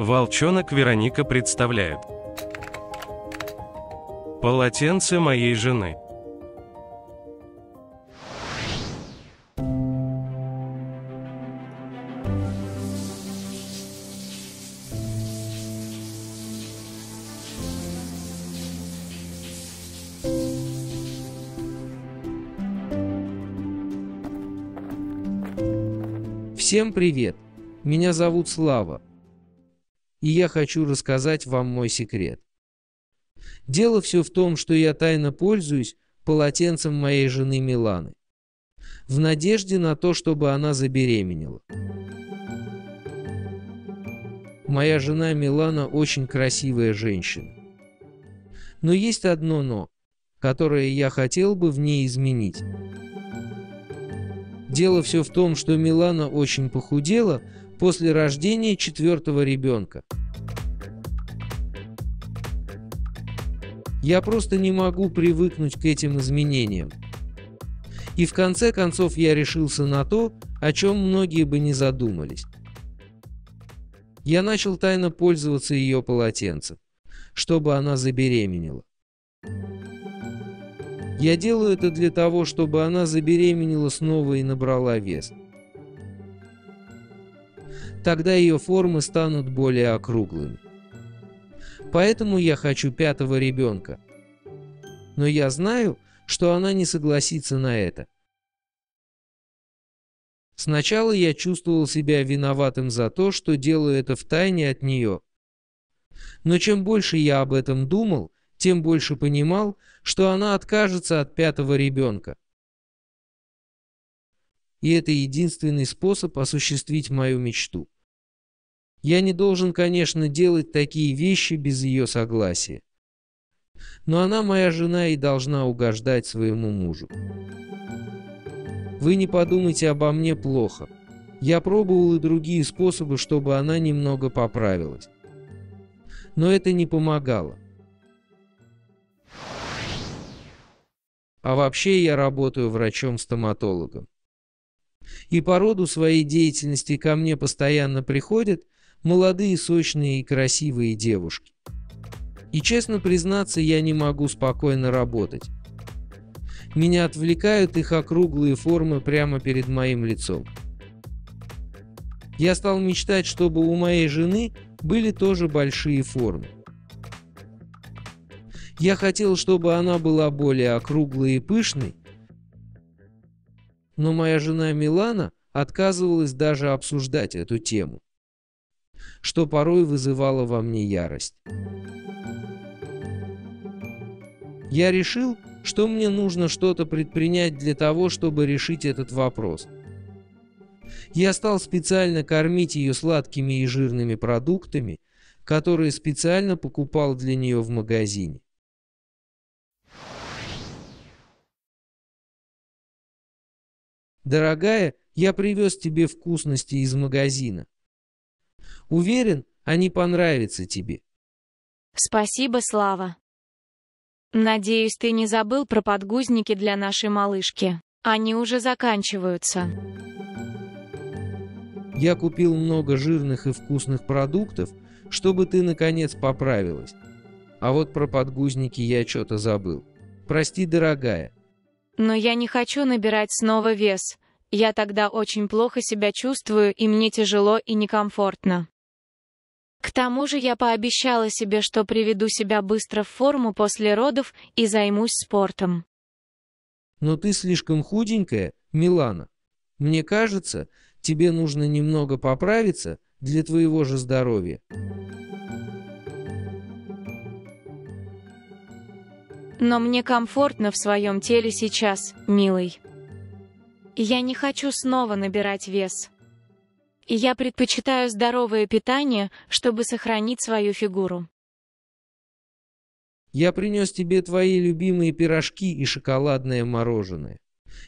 Волчонок Вероника представляет. Полотенце моей жены. Всем привет! Меня зовут Слава и я хочу рассказать вам мой секрет. Дело все в том, что я тайно пользуюсь полотенцем моей жены Миланы, в надежде на то, чтобы она забеременела. Моя жена Милана очень красивая женщина. Но есть одно «но», которое я хотел бы в ней изменить. Дело все в том, что Милана очень похудела после рождения четвертого ребенка – Я просто не могу привыкнуть к этим изменениям. И в конце концов я решился на то, о чем многие бы не задумались. Я начал тайно пользоваться ее полотенцем, чтобы она забеременела. Я делаю это для того, чтобы она забеременела снова и набрала вес. Тогда ее формы станут более округлыми. Поэтому я хочу пятого ребенка. Но я знаю, что она не согласится на это. Сначала я чувствовал себя виноватым за то, что делаю это втайне от нее. Но чем больше я об этом думал, тем больше понимал, что она откажется от пятого ребенка. И это единственный способ осуществить мою мечту. Я не должен, конечно, делать такие вещи без ее согласия. Но она моя жена и должна угождать своему мужу. Вы не подумайте обо мне плохо. Я пробовал и другие способы, чтобы она немного поправилась. Но это не помогало. А вообще я работаю врачом-стоматологом. И по роду своей деятельности ко мне постоянно приходят – молодые, сочные и красивые девушки. И честно признаться, я не могу спокойно работать. Меня отвлекают их округлые формы прямо перед моим лицом. Я стал мечтать, чтобы у моей жены были тоже большие формы. Я хотел, чтобы она была более округлой и пышной, но моя жена Милана отказывалась даже обсуждать эту тему что порой вызывало во мне ярость. Я решил, что мне нужно что-то предпринять для того, чтобы решить этот вопрос. Я стал специально кормить ее сладкими и жирными продуктами, которые специально покупал для нее в магазине. «Дорогая, я привез тебе вкусности из магазина. Уверен, они понравятся тебе. Спасибо, Слава. Надеюсь, ты не забыл про подгузники для нашей малышки. Они уже заканчиваются. Я купил много жирных и вкусных продуктов, чтобы ты наконец поправилась. А вот про подгузники я что-то забыл. Прости, дорогая. Но я не хочу набирать снова вес. Я тогда очень плохо себя чувствую, и мне тяжело и некомфортно. К тому же я пообещала себе, что приведу себя быстро в форму после родов и займусь спортом. Но ты слишком худенькая, Милана. Мне кажется, тебе нужно немного поправиться для твоего же здоровья. Но мне комфортно в своем теле сейчас, милый. Я не хочу снова набирать вес и я предпочитаю здоровое питание, чтобы сохранить свою фигуру. Я принес тебе твои любимые пирожки и шоколадное мороженое.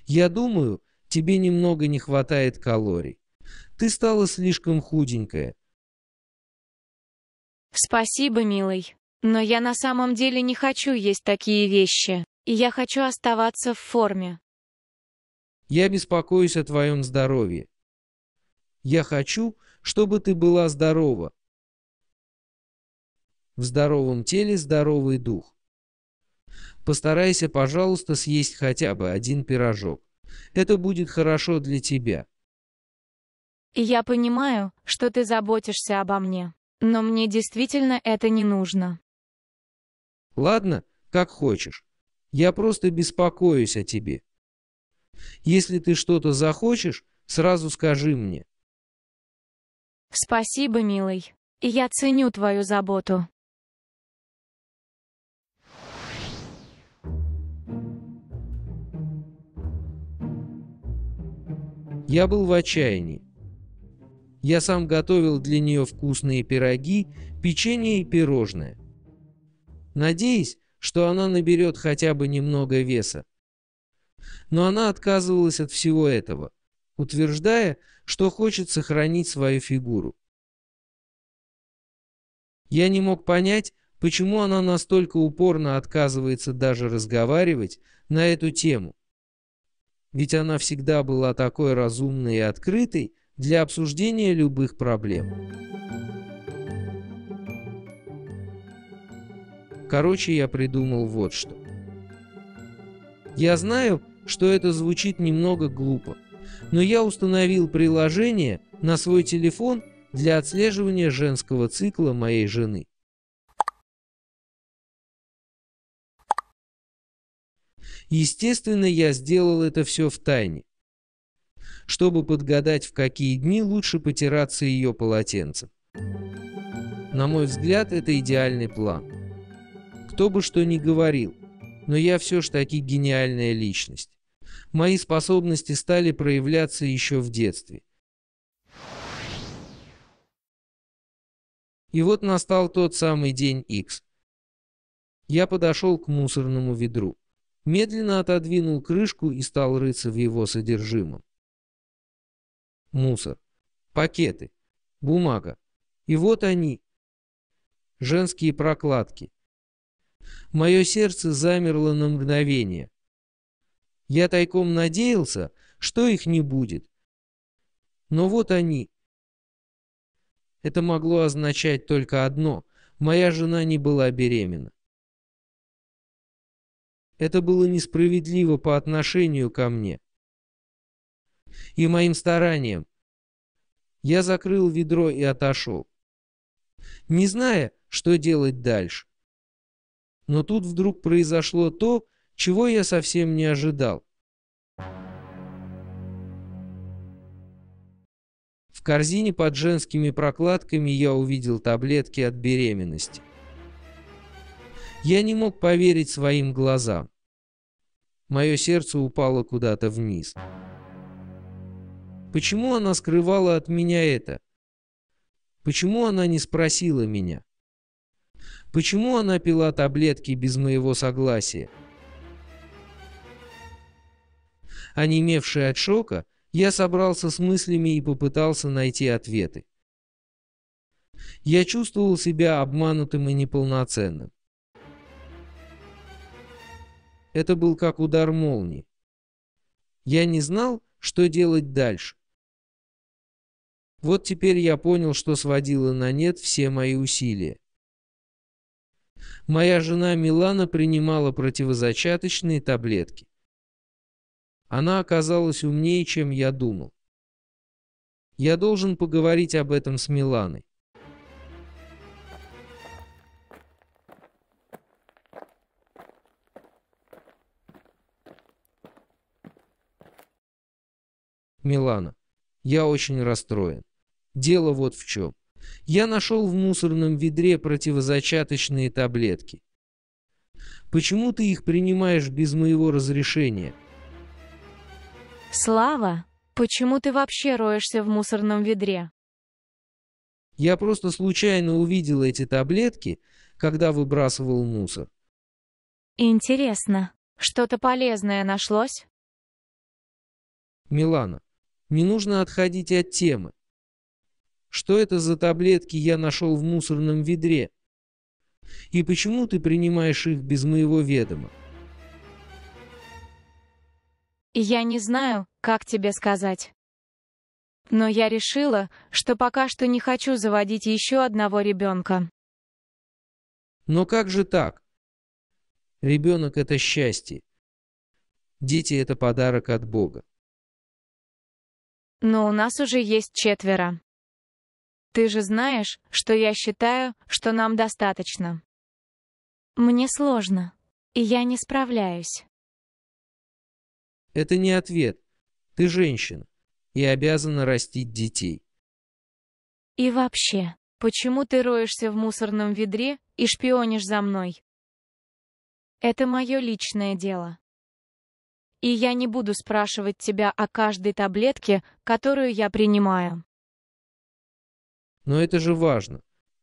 Я думаю, тебе немного не хватает калорий. Ты стала слишком худенькая. Спасибо, милый. Но я на самом деле не хочу есть такие вещи. И я хочу оставаться в форме. Я беспокоюсь о твоем здоровье. Я хочу, чтобы ты была здорова. В здоровом теле здоровый дух. Постарайся, пожалуйста, съесть хотя бы один пирожок. Это будет хорошо для тебя. Я понимаю, что ты заботишься обо мне, но мне действительно это не нужно. Ладно, как хочешь. Я просто беспокоюсь о тебе. Если ты что-то захочешь, сразу скажи мне. Спасибо, милый. Я ценю твою заботу. Я был в отчаянии. Я сам готовил для нее вкусные пироги, печенье и пирожное. Надеясь, что она наберет хотя бы немного веса. Но она отказывалась от всего этого, утверждая, что хочет сохранить свою фигуру. Я не мог понять, почему она настолько упорно отказывается даже разговаривать на эту тему. Ведь она всегда была такой разумной и открытой для обсуждения любых проблем. Короче, я придумал вот что. Я знаю, что это звучит немного глупо, но я установил приложение на свой телефон для отслеживания женского цикла моей жены. Естественно, я сделал это все в тайне. Чтобы подгадать, в какие дни лучше потираться ее полотенцем. На мой взгляд, это идеальный план. Кто бы что ни говорил, но я все ж таки гениальная личность мои способности стали проявляться еще в детстве. И вот настал тот самый день X. Я подошел к мусорному ведру. Медленно отодвинул крышку и стал рыться в его содержимом. Мусор. Пакеты. Бумага. И вот они. Женские прокладки. Мое сердце замерло на мгновение. Я тайком надеялся, что их не будет. Но вот они. Это могло означать только одно. Моя жена не была беременна. Это было несправедливо по отношению ко мне и моим стараниям. Я закрыл ведро и отошел, не зная, что делать дальше. Но тут вдруг произошло то, чего я совсем не ожидал. В корзине под женскими прокладками я увидел таблетки от беременности. Я не мог поверить своим глазам. Мое сердце упало куда-то вниз. Почему она скрывала от меня это? Почему она не спросила меня? Почему она пила таблетки без моего согласия? онемевший а от шока, я собрался с мыслями и попытался найти ответы. Я чувствовал себя обманутым и неполноценным. Это был как удар молнии. Я не знал, что делать дальше. Вот теперь я понял, что сводило на нет все мои усилия. Моя жена Милана принимала противозачаточные таблетки. Она оказалась умнее, чем я думал. Я должен поговорить об этом с Миланой. Милана, я очень расстроен. Дело вот в чем. Я нашел в мусорном ведре противозачаточные таблетки. Почему ты их принимаешь без моего разрешения? «Слава, почему ты вообще роешься в мусорном ведре?» «Я просто случайно увидел эти таблетки, когда выбрасывал мусор». «Интересно, что-то полезное нашлось?» «Милана, не нужно отходить от темы. Что это за таблетки я нашел в мусорном ведре? И почему ты принимаешь их без моего ведома?» Я не знаю, как тебе сказать. Но я решила, что пока что не хочу заводить еще одного ребенка. Но как же так? Ребенок — это счастье. Дети — это подарок от Бога. Но у нас уже есть четверо. Ты же знаешь, что я считаю, что нам достаточно. Мне сложно, и я не справляюсь. Это не ответ. Ты женщина и обязана растить детей. И вообще, почему ты роешься в мусорном ведре и шпионишь за мной? Это мое личное дело. И я не буду спрашивать тебя о каждой таблетке, которую я принимаю. Но это же важно.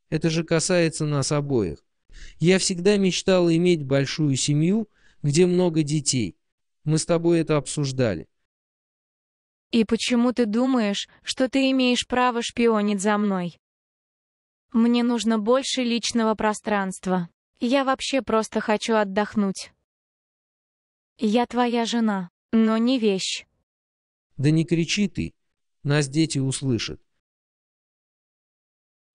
Это же касается нас обоих. Я всегда мечтала иметь большую семью, где много детей. Мы с тобой это обсуждали. И почему ты думаешь, что ты имеешь право шпионить за мной? Мне нужно больше личного пространства. Я вообще просто хочу отдохнуть. Я твоя жена, но не вещь. Да не кричи ты. Нас дети услышат.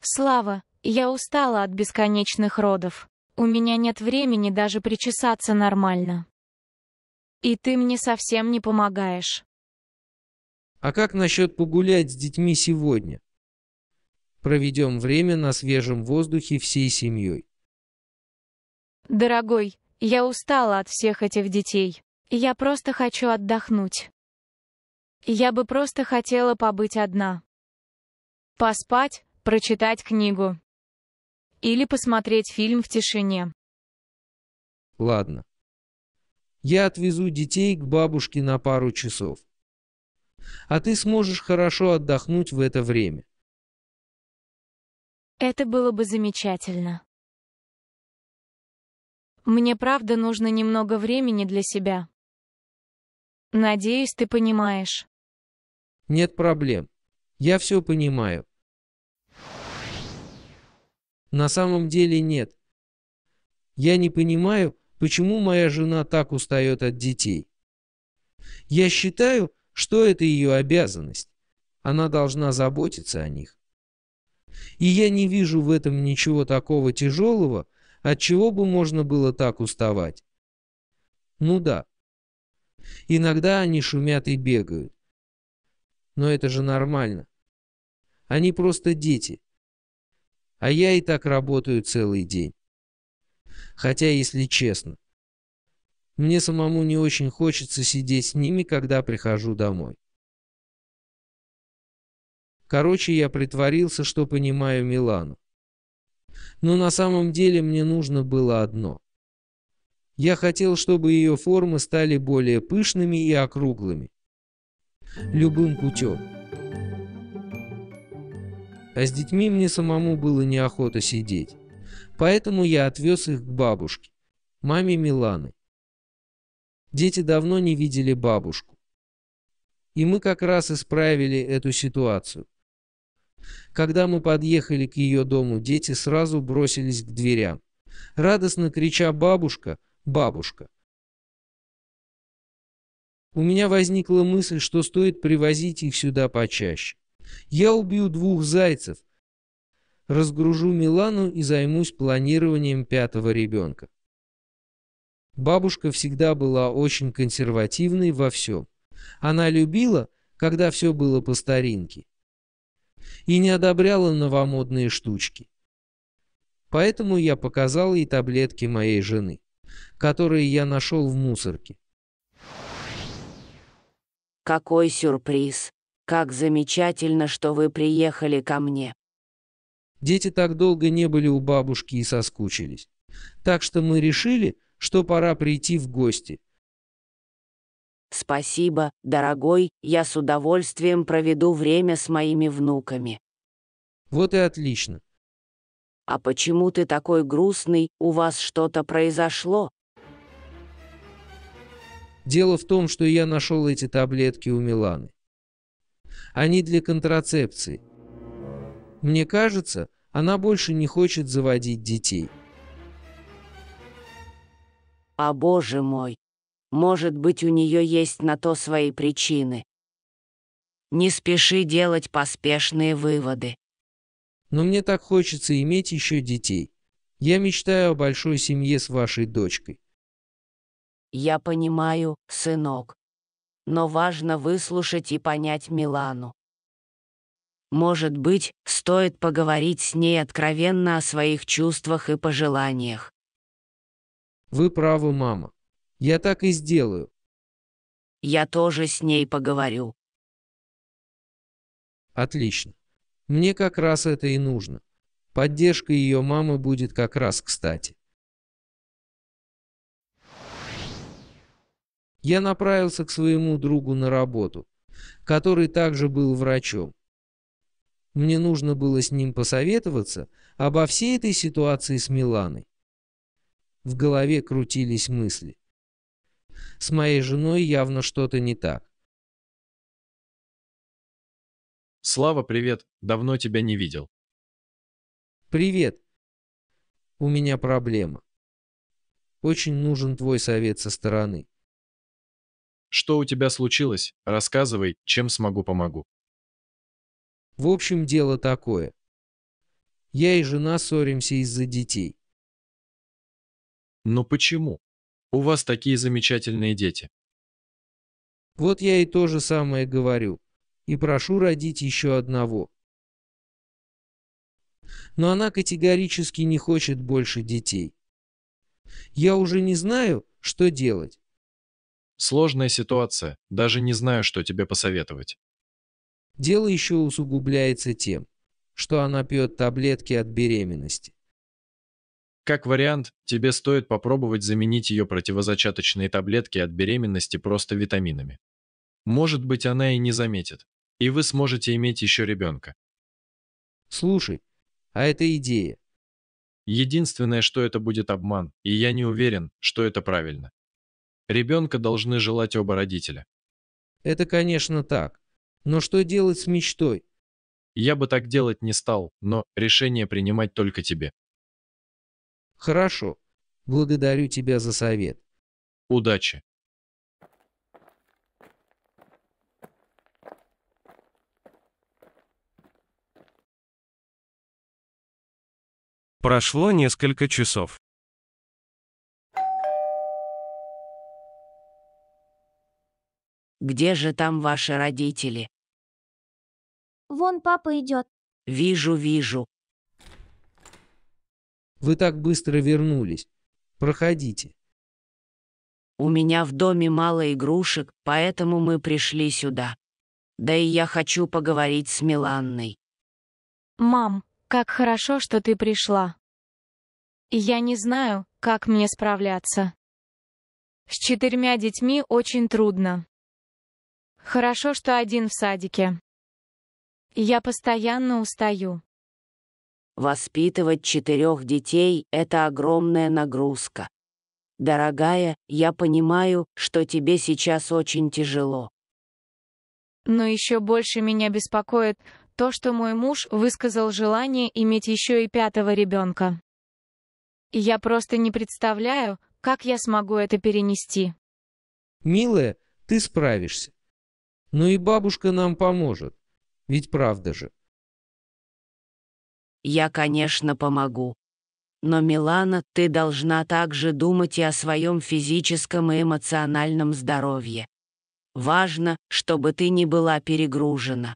Слава, я устала от бесконечных родов. У меня нет времени даже причесаться нормально. И ты мне совсем не помогаешь. А как насчет погулять с детьми сегодня? Проведем время на свежем воздухе всей семьей. Дорогой, я устала от всех этих детей. Я просто хочу отдохнуть. Я бы просто хотела побыть одна. Поспать, прочитать книгу. Или посмотреть фильм в тишине. Ладно, я отвезу детей к бабушке на пару часов. А ты сможешь хорошо отдохнуть в это время. Это было бы замечательно. Мне правда нужно немного времени для себя. Надеюсь, ты понимаешь. Нет проблем. Я все понимаю. На самом деле нет. Я не понимаю, почему моя жена так устает от детей. Я считаю, что это ее обязанность. Она должна заботиться о них. И я не вижу в этом ничего такого тяжелого, от чего бы можно было так уставать. Ну да. Иногда они шумят и бегают. Но это же нормально. Они просто дети. А я и так работаю целый день. Хотя, если честно, мне самому не очень хочется сидеть с ними, когда прихожу домой. Короче, я притворился, что понимаю Милану. Но на самом деле мне нужно было одно. Я хотел, чтобы ее формы стали более пышными и округлыми. Любым путем. А с детьми мне самому было неохота сидеть. Поэтому я отвез их к бабушке, маме Миланы. Дети давно не видели бабушку. И мы как раз исправили эту ситуацию. Когда мы подъехали к ее дому, дети сразу бросились к дверям, радостно крича «Бабушка! Бабушка!». У меня возникла мысль, что стоит привозить их сюда почаще. Я убью двух зайцев, разгружу Милану и займусь планированием пятого ребенка. Бабушка всегда была очень консервативной во всем. Она любила, когда все было по старинке. И не одобряла новомодные штучки. Поэтому я показал ей таблетки моей жены, которые я нашел в мусорке. Какой сюрприз! Как замечательно, что вы приехали ко мне. Дети так долго не были у бабушки и соскучились. Так что мы решили, что пора прийти в гости. Спасибо, дорогой, я с удовольствием проведу время с моими внуками. Вот и отлично. А почему ты такой грустный, у вас что-то произошло? Дело в том, что я нашел эти таблетки у Миланы. Они для контрацепции. Мне кажется, она больше не хочет заводить детей. А боже мой, может быть, у нее есть на то свои причины. Не спеши делать поспешные выводы. Но мне так хочется иметь еще детей. Я мечтаю о большой семье с вашей дочкой. Я понимаю, сынок. Но важно выслушать и понять Милану. Может быть, стоит поговорить с ней откровенно о своих чувствах и пожеланиях. Вы правы, мама. Я так и сделаю. Я тоже с ней поговорю. Отлично. Мне как раз это и нужно. Поддержка ее мамы будет как раз кстати. Я направился к своему другу на работу, который также был врачом. Мне нужно было с ним посоветоваться обо всей этой ситуации с Миланой. В голове крутились мысли. С моей женой явно что-то не так. Слава, привет. Давно тебя не видел. Привет. У меня проблема. Очень нужен твой совет со стороны. Что у тебя случилось? Рассказывай, чем смогу помогу. В общем, дело такое. Я и жена ссоримся из-за детей. Но почему? У вас такие замечательные дети. Вот я и то же самое говорю. И прошу родить еще одного. Но она категорически не хочет больше детей. Я уже не знаю, что делать. Сложная ситуация, даже не знаю, что тебе посоветовать. Дело еще усугубляется тем, что она пьет таблетки от беременности. Как вариант, тебе стоит попробовать заменить ее противозачаточные таблетки от беременности просто витаминами. Может быть, она и не заметит, и вы сможете иметь еще ребенка. Слушай, а это идея. Единственное, что это будет обман, и я не уверен, что это правильно. Ребенка должны желать оба родителя. Это, конечно, так. Но что делать с мечтой? Я бы так делать не стал, но решение принимать только тебе. Хорошо. Благодарю тебя за совет. Удачи. Прошло несколько часов. Где же там ваши родители? Вон папа идет. Вижу, вижу. Вы так быстро вернулись. Проходите. У меня в доме мало игрушек, поэтому мы пришли сюда. Да и я хочу поговорить с Миланной. Мам, как хорошо, что ты пришла. Я не знаю, как мне справляться. С четырьмя детьми очень трудно. Хорошо, что один в садике. Я постоянно устаю. Воспитывать четырех детей — это огромная нагрузка. Дорогая, я понимаю, что тебе сейчас очень тяжело. Но еще больше меня беспокоит то, что мой муж высказал желание иметь еще и пятого ребенка. Я просто не представляю, как я смогу это перенести. Милая, ты справишься. Ну и бабушка нам поможет. Ведь правда же. Я, конечно, помогу. Но, Милана, ты должна также думать и о своем физическом и эмоциональном здоровье. Важно, чтобы ты не была перегружена.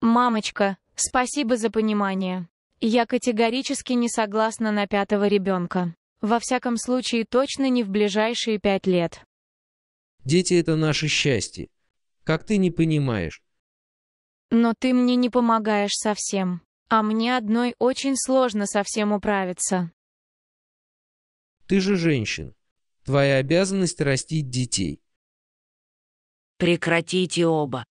Мамочка, спасибо за понимание. Я категорически не согласна на пятого ребенка. Во всяком случае, точно не в ближайшие пять лет. Дети — это наше счастье. Как ты не понимаешь? Но ты мне не помогаешь совсем. А мне одной очень сложно совсем управиться. Ты же женщина. Твоя обязанность растить детей. Прекратите оба.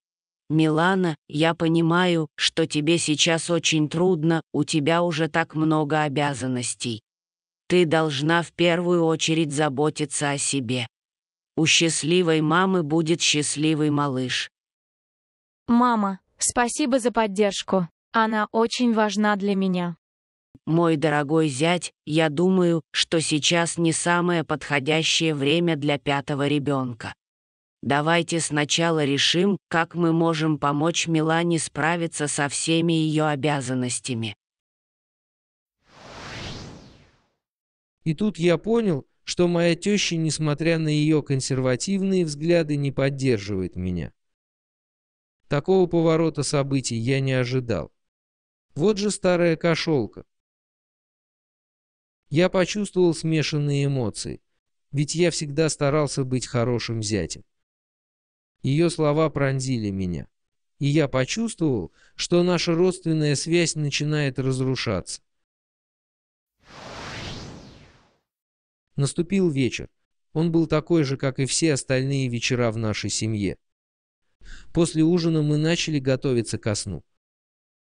Милана, я понимаю, что тебе сейчас очень трудно, у тебя уже так много обязанностей. Ты должна в первую очередь заботиться о себе. У счастливой мамы будет счастливый малыш. Мама, спасибо за поддержку. Она очень важна для меня. Мой дорогой зять, я думаю, что сейчас не самое подходящее время для пятого ребенка. Давайте сначала решим, как мы можем помочь Милане справиться со всеми ее обязанностями. И тут я понял, что моя теща, несмотря на ее консервативные взгляды, не поддерживает меня. Такого поворота событий я не ожидал. Вот же старая кошелка. Я почувствовал смешанные эмоции, ведь я всегда старался быть хорошим зятем. Ее слова пронзили меня, и я почувствовал, что наша родственная связь начинает разрушаться. Наступил вечер. Он был такой же, как и все остальные вечера в нашей семье. После ужина мы начали готовиться ко сну.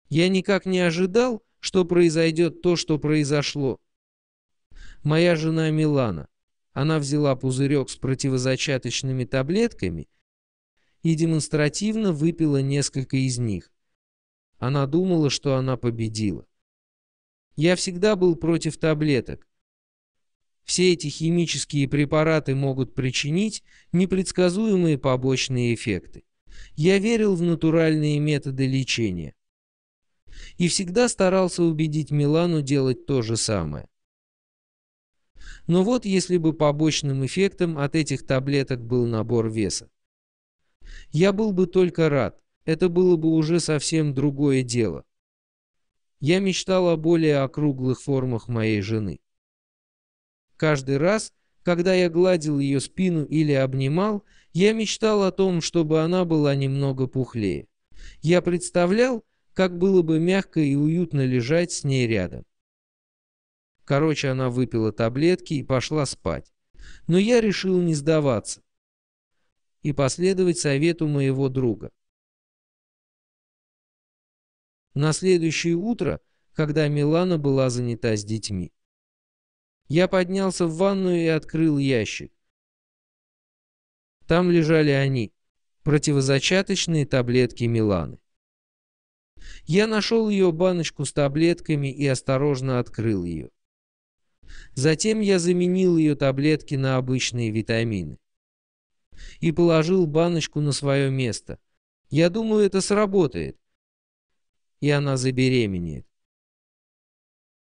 Я никак не ожидал, что произойдет то, что произошло. Моя жена Милана. Она взяла пузырек с противозачаточными таблетками и демонстративно выпила несколько из них. Она думала, что она победила. Я всегда был против таблеток. Все эти химические препараты могут причинить непредсказуемые побочные эффекты. Я верил в натуральные методы лечения. И всегда старался убедить Милану делать то же самое. Но вот если бы побочным эффектом от этих таблеток был набор веса. Я был бы только рад, это было бы уже совсем другое дело. Я мечтал о более округлых формах моей жены. Каждый раз, когда я гладил ее спину или обнимал, я мечтал о том, чтобы она была немного пухлее. Я представлял, как было бы мягко и уютно лежать с ней рядом. Короче, она выпила таблетки и пошла спать. Но я решил не сдаваться и последовать совету моего друга. На следующее утро, когда Милана была занята с детьми, я поднялся в ванную и открыл ящик. Там лежали они, противозачаточные таблетки Миланы. Я нашел ее баночку с таблетками и осторожно открыл ее. Затем я заменил ее таблетки на обычные витамины и положил баночку на свое место. Я думаю, это сработает. И она забеременеет.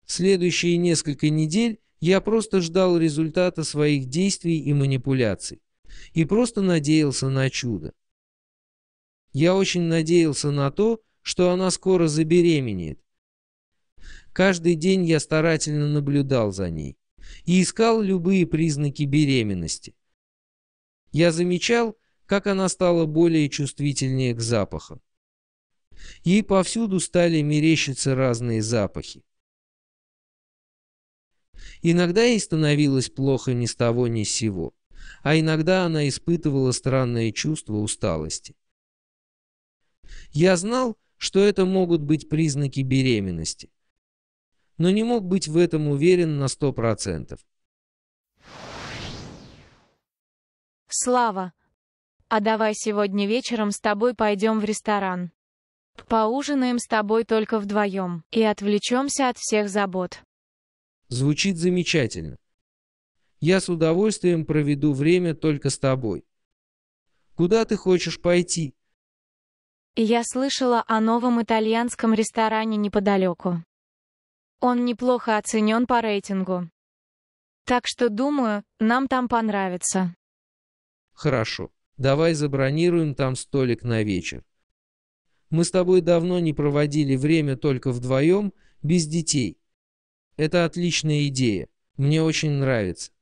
Следующие несколько недель я просто ждал результата своих действий и манипуляций. И просто надеялся на чудо. Я очень надеялся на то, что она скоро забеременеет. Каждый день я старательно наблюдал за ней и искал любые признаки беременности. Я замечал, как она стала более чувствительнее к запахам. Ей повсюду стали мерещиться разные запахи. Иногда ей становилось плохо ни с того ни с сего, а иногда она испытывала странное чувство усталости. Я знал, что это могут быть признаки беременности, но не мог быть в этом уверен на сто процентов. Слава, а давай сегодня вечером с тобой пойдем в ресторан. Поужинаем с тобой только вдвоем и отвлечемся от всех забот. Звучит замечательно. Я с удовольствием проведу время только с тобой. Куда ты хочешь пойти? Я слышала о новом итальянском ресторане неподалеку. Он неплохо оценен по рейтингу. Так что, думаю, нам там понравится. Хорошо. Давай забронируем там столик на вечер. Мы с тобой давно не проводили время только вдвоем, без детей. Это отличная идея. Мне очень нравится.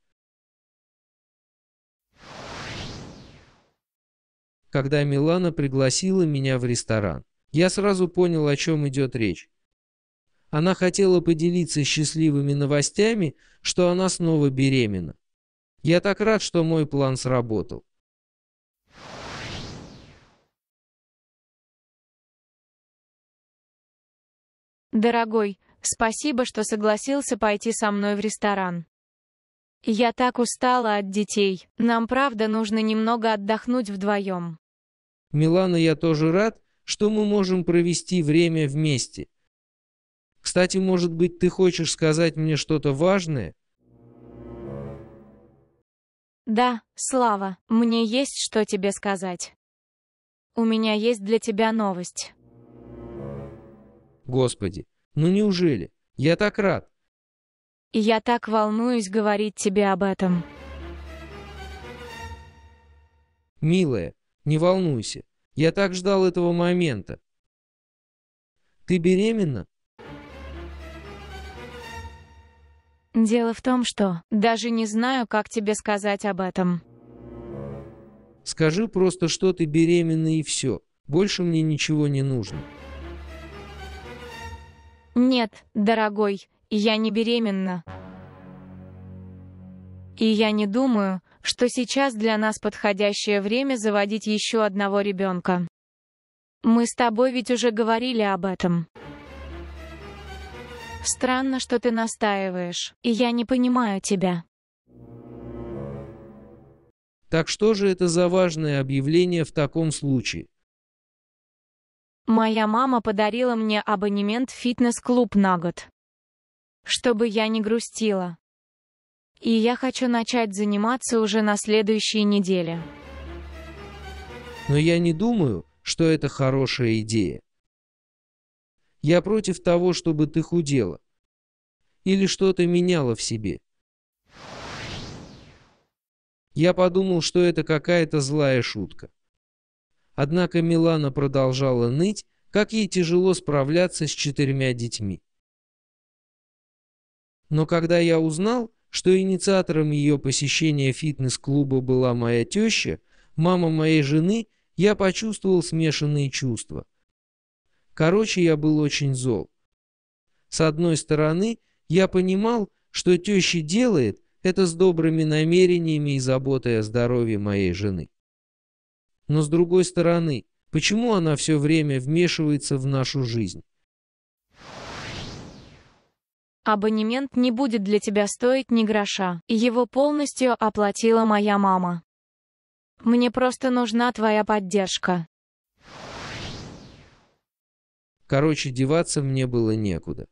Когда Милана пригласила меня в ресторан, я сразу понял, о чем идет речь. Она хотела поделиться счастливыми новостями, что она снова беременна. Я так рад, что мой план сработал. Дорогой, Спасибо, что согласился пойти со мной в ресторан. Я так устала от детей. Нам правда нужно немного отдохнуть вдвоем. Милана, я тоже рад, что мы можем провести время вместе. Кстати, может быть, ты хочешь сказать мне что-то важное? Да, Слава, мне есть что тебе сказать. У меня есть для тебя новость. Господи, ну неужели? Я так рад. я так волнуюсь говорить тебе об этом. Милая, не волнуйся. Я так ждал этого момента. Ты беременна? Дело в том, что даже не знаю, как тебе сказать об этом. Скажи просто, что ты беременна и все. Больше мне ничего не нужно. «Нет, дорогой, я не беременна. И я не думаю, что сейчас для нас подходящее время заводить еще одного ребенка. Мы с тобой ведь уже говорили об этом. Странно, что ты настаиваешь, и я не понимаю тебя. Так что же это за важное объявление в таком случае? Моя мама подарила мне абонемент в фитнес-клуб на год. Чтобы я не грустила. И я хочу начать заниматься уже на следующей неделе. Но я не думаю, что это хорошая идея. Я против того, чтобы ты худела. Или что-то меняла в себе. Я подумал, что это какая-то злая шутка. Однако Милана продолжала ныть, как ей тяжело справляться с четырьмя детьми. Но когда я узнал, что инициатором ее посещения фитнес-клуба была моя теща, мама моей жены, я почувствовал смешанные чувства. Короче, я был очень зол. С одной стороны, я понимал, что теща делает это с добрыми намерениями и заботой о здоровье моей жены. Но с другой стороны, почему она все время вмешивается в нашу жизнь? Абонемент не будет для тебя стоить ни гроша, и его полностью оплатила моя мама. Мне просто нужна твоя поддержка. Короче, деваться мне было некуда.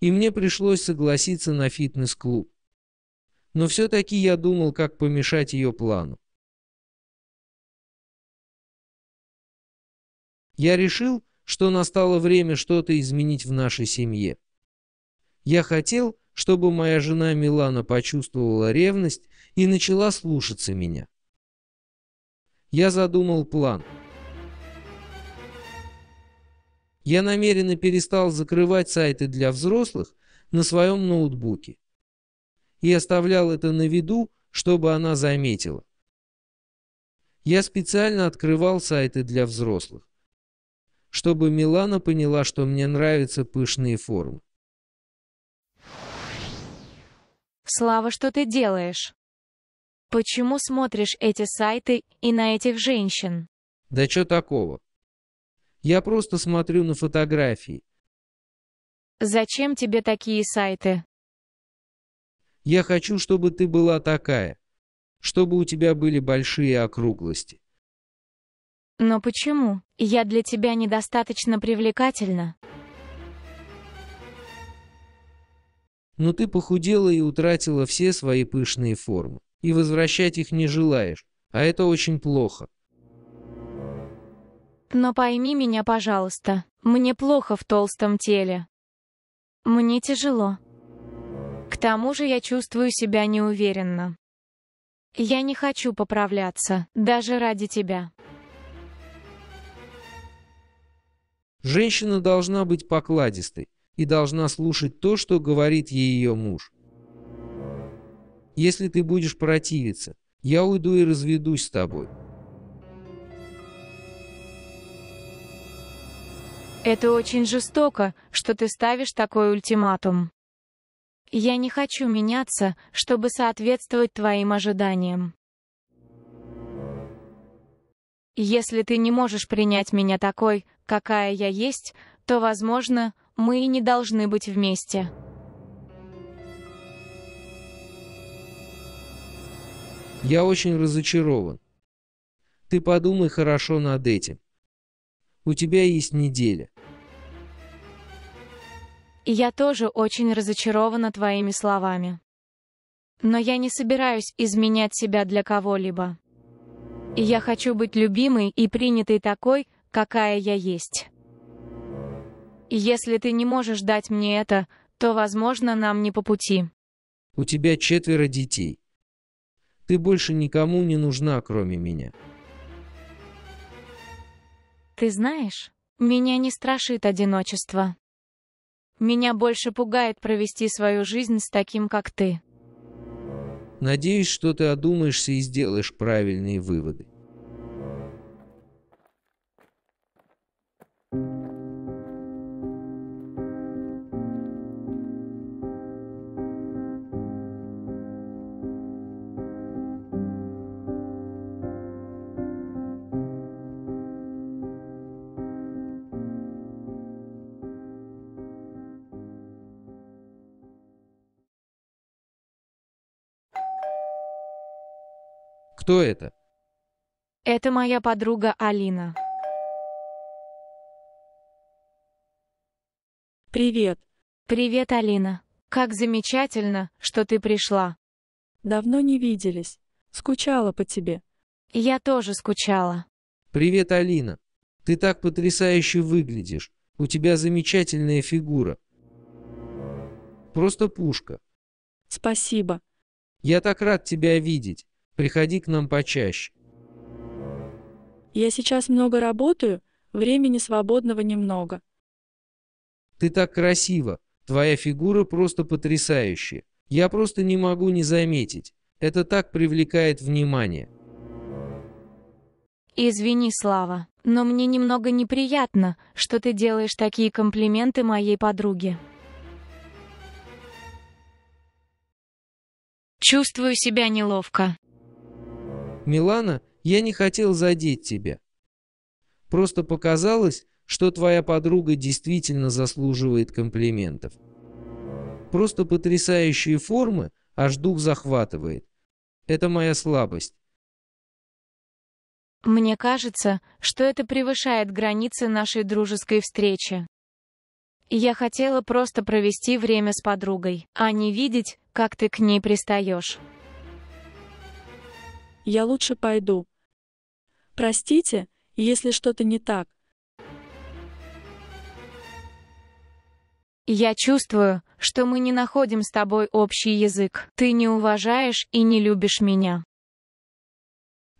И мне пришлось согласиться на фитнес-клуб. Но все-таки я думал, как помешать ее плану. Я решил, что настало время что-то изменить в нашей семье. Я хотел, чтобы моя жена Милана почувствовала ревность и начала слушаться меня. Я задумал план. Я намеренно перестал закрывать сайты для взрослых на своем ноутбуке и оставлял это на виду, чтобы она заметила. Я специально открывал сайты для взрослых чтобы Милана поняла, что мне нравятся пышные формы. Слава, что ты делаешь? Почему смотришь эти сайты и на этих женщин? Да что такого? Я просто смотрю на фотографии. Зачем тебе такие сайты? Я хочу, чтобы ты была такая, чтобы у тебя были большие округлости. Но почему? Я для тебя недостаточно привлекательна. Но ты похудела и утратила все свои пышные формы. И возвращать их не желаешь. А это очень плохо. Но пойми меня, пожалуйста. Мне плохо в толстом теле. Мне тяжело. К тому же я чувствую себя неуверенно. Я не хочу поправляться, даже ради тебя. Женщина должна быть покладистой и должна слушать то, что говорит ей ее муж. Если ты будешь противиться, я уйду и разведусь с тобой. Это очень жестоко, что ты ставишь такой ультиматум. Я не хочу меняться, чтобы соответствовать твоим ожиданиям. Если ты не можешь принять меня такой, какая я есть, то, возможно, мы и не должны быть вместе. Я очень разочарован. Ты подумай хорошо над этим. У тебя есть неделя. я тоже очень разочарована твоими словами. Но я не собираюсь изменять себя для кого-либо. я хочу быть любимой и принятой такой, какая я есть. Если ты не можешь дать мне это, то, возможно, нам не по пути. У тебя четверо детей. Ты больше никому не нужна, кроме меня. Ты знаешь, меня не страшит одиночество. Меня больше пугает провести свою жизнь с таким, как ты. Надеюсь, что ты одумаешься и сделаешь правильные выводы. Кто это? Это моя подруга Алина. Привет. Привет, Алина. Как замечательно, что ты пришла. Давно не виделись. Скучала по тебе. Я тоже скучала. Привет, Алина. Ты так потрясающе выглядишь. У тебя замечательная фигура. Просто пушка. Спасибо. Я так рад тебя видеть. Приходи к нам почаще. Я сейчас много работаю, времени свободного немного. Ты так красива. Твоя фигура просто потрясающая. Я просто не могу не заметить. Это так привлекает внимание. Извини, Слава, но мне немного неприятно, что ты делаешь такие комплименты моей подруге. Чувствую себя неловко. Милана, я не хотел задеть тебя. Просто показалось, что твоя подруга действительно заслуживает комплиментов. Просто потрясающие формы, аж дух захватывает. Это моя слабость. Мне кажется, что это превышает границы нашей дружеской встречи. Я хотела просто провести время с подругой, а не видеть, как ты к ней пристаешь. Я лучше пойду. Простите, если что-то не так. Я чувствую, что мы не находим с тобой общий язык. Ты не уважаешь и не любишь меня.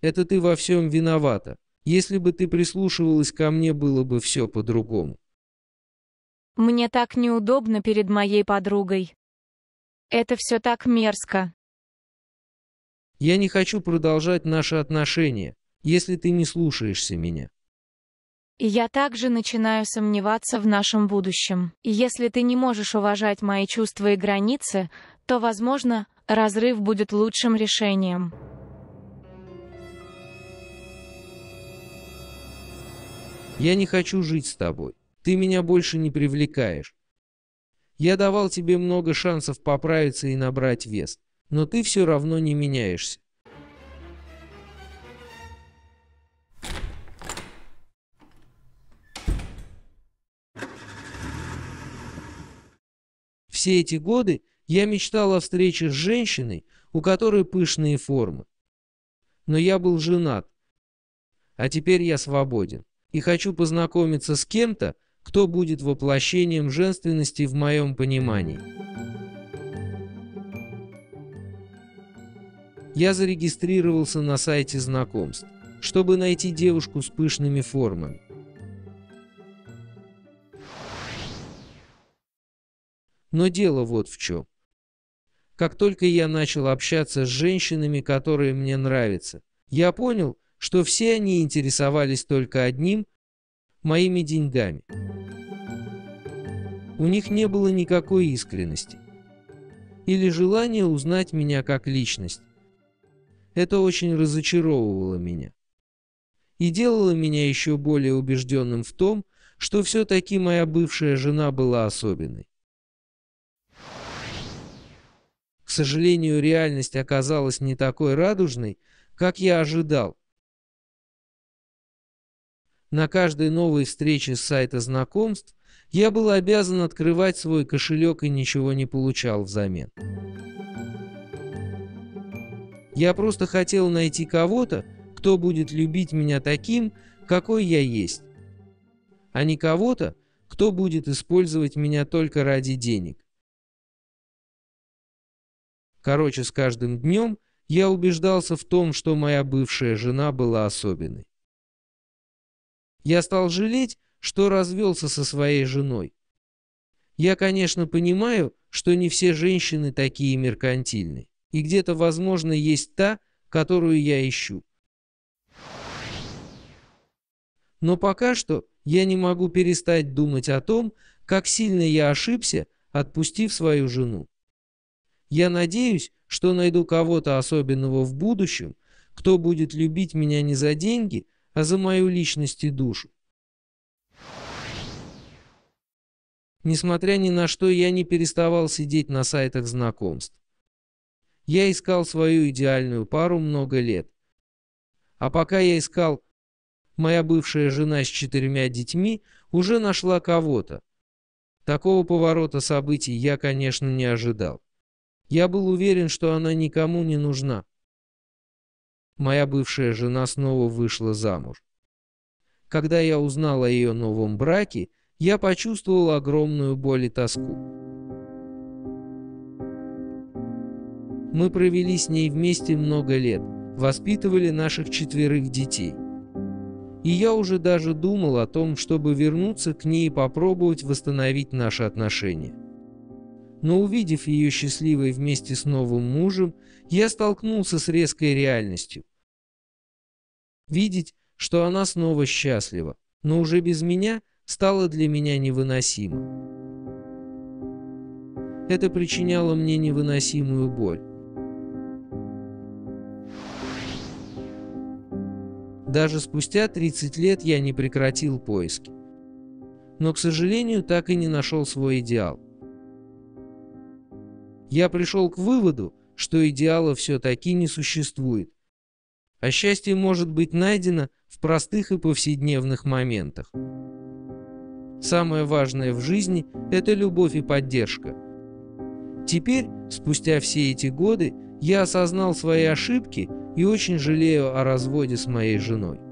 Это ты во всем виновата. Если бы ты прислушивалась ко мне, было бы все по-другому. Мне так неудобно перед моей подругой. Это все так мерзко. Я не хочу продолжать наши отношения, если ты не слушаешься меня. И я также начинаю сомневаться в нашем будущем. И если ты не можешь уважать мои чувства и границы, то, возможно, разрыв будет лучшим решением. Я не хочу жить с тобой. Ты меня больше не привлекаешь. Я давал тебе много шансов поправиться и набрать вес но ты все равно не меняешься. Все эти годы я мечтал о встрече с женщиной, у которой пышные формы. Но я был женат, а теперь я свободен и хочу познакомиться с кем-то, кто будет воплощением женственности в моем понимании. я зарегистрировался на сайте знакомств, чтобы найти девушку с пышными формами. Но дело вот в чем. Как только я начал общаться с женщинами, которые мне нравятся, я понял, что все они интересовались только одним – моими деньгами. У них не было никакой искренности или желания узнать меня как личность. Это очень разочаровывало меня. И делало меня еще более убежденным в том, что все-таки моя бывшая жена была особенной. К сожалению, реальность оказалась не такой радужной, как я ожидал. На каждой новой встрече с сайта знакомств я был обязан открывать свой кошелек и ничего не получал взамен. Я просто хотел найти кого-то, кто будет любить меня таким, какой я есть, а не кого-то, кто будет использовать меня только ради денег. Короче, с каждым днем я убеждался в том, что моя бывшая жена была особенной. Я стал жалеть, что развелся со своей женой. Я, конечно, понимаю, что не все женщины такие меркантильные и где-то, возможно, есть та, которую я ищу. Но пока что я не могу перестать думать о том, как сильно я ошибся, отпустив свою жену. Я надеюсь, что найду кого-то особенного в будущем, кто будет любить меня не за деньги, а за мою личность и душу. Несмотря ни на что, я не переставал сидеть на сайтах знакомств. Я искал свою идеальную пару много лет. А пока я искал, моя бывшая жена с четырьмя детьми уже нашла кого-то. Такого поворота событий я, конечно, не ожидал. Я был уверен, что она никому не нужна. Моя бывшая жена снова вышла замуж. Когда я узнал о ее новом браке, я почувствовал огромную боль и тоску. Мы провели с ней вместе много лет, воспитывали наших четверых детей. И я уже даже думал о том, чтобы вернуться к ней и попробовать восстановить наши отношения. Но увидев ее счастливой вместе с новым мужем, я столкнулся с резкой реальностью. Видеть, что она снова счастлива, но уже без меня, стало для меня невыносимо. Это причиняло мне невыносимую боль. Даже спустя 30 лет я не прекратил поиски. Но, к сожалению, так и не нашел свой идеал. Я пришел к выводу, что идеала все-таки не существует, а счастье может быть найдено в простых и повседневных моментах. Самое важное в жизни – это любовь и поддержка. Теперь, спустя все эти годы, я осознал свои ошибки – и очень жалею о разводе с моей женой.